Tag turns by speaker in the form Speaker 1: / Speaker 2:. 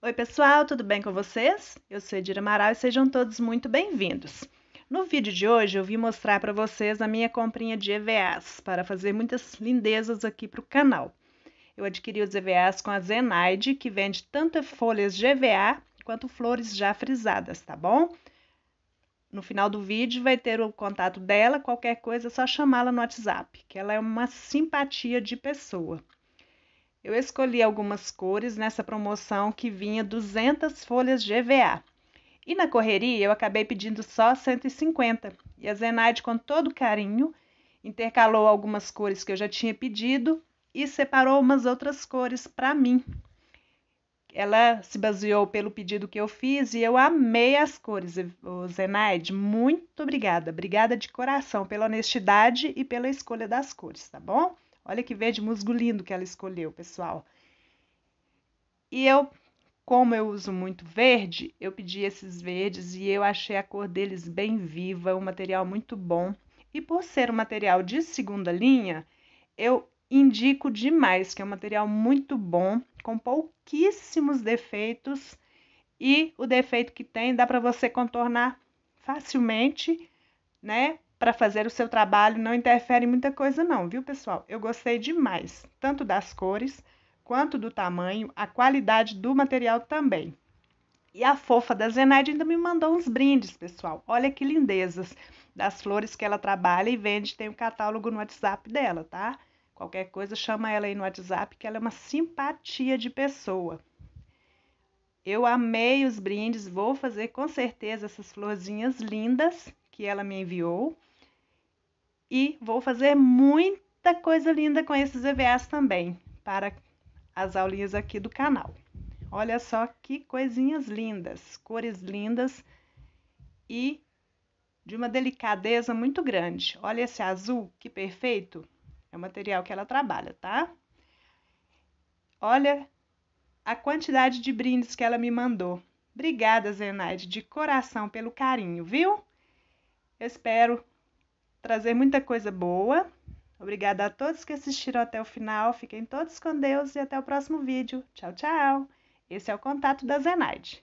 Speaker 1: Oi, pessoal, tudo bem com vocês? Eu sou Edira Amaral e sejam todos muito bem-vindos. No vídeo de hoje eu vim mostrar para vocês a minha comprinha de EVAs para fazer muitas lindezas aqui para o canal. Eu adquiri os EVAs com a Zenaide, que vende tanto folhas de EVA quanto flores já frisadas, tá bom? No final do vídeo vai ter o contato dela, qualquer coisa é só chamá-la no WhatsApp, que ela é uma simpatia de pessoa. Eu escolhi algumas cores nessa promoção que vinha 200 folhas GVA. E na correria eu acabei pedindo só 150. E a Zenaide, com todo carinho, intercalou algumas cores que eu já tinha pedido e separou umas outras cores para mim. Ela se baseou pelo pedido que eu fiz e eu amei as cores. O Zenaide, muito obrigada. Obrigada de coração pela honestidade e pela escolha das cores, tá bom? Olha que verde musgo lindo que ela escolheu, pessoal. E eu, como eu uso muito verde, eu pedi esses verdes e eu achei a cor deles bem viva, um material muito bom. E por ser um material de segunda linha, eu indico demais, que é um material muito bom, com pouquíssimos defeitos e o defeito que tem dá para você contornar facilmente, né? para fazer o seu trabalho não interfere em muita coisa não, viu, pessoal? Eu gostei demais, tanto das cores quanto do tamanho, a qualidade do material também. E a fofa da Zenaide ainda me mandou uns brindes, pessoal. Olha que lindezas das flores que ela trabalha e vende, tem o um catálogo no WhatsApp dela, tá? Qualquer coisa chama ela aí no WhatsApp que ela é uma simpatia de pessoa. Eu amei os brindes, vou fazer com certeza essas florzinhas lindas que ela me enviou e vou fazer muita coisa linda com esses EVAs também para as aulinhas aqui do canal. Olha só que coisinhas lindas, cores lindas e de uma delicadeza muito grande. Olha esse azul, que perfeito! É o material que ela trabalha, tá? Olha a quantidade de brindes que ela me mandou. Obrigada, Zenaide, de coração pelo carinho, viu? espero trazer muita coisa boa. Obrigada a todos que assistiram até o final. Fiquem todos com Deus e até o próximo vídeo. Tchau, tchau! Esse é o contato da Zenaide.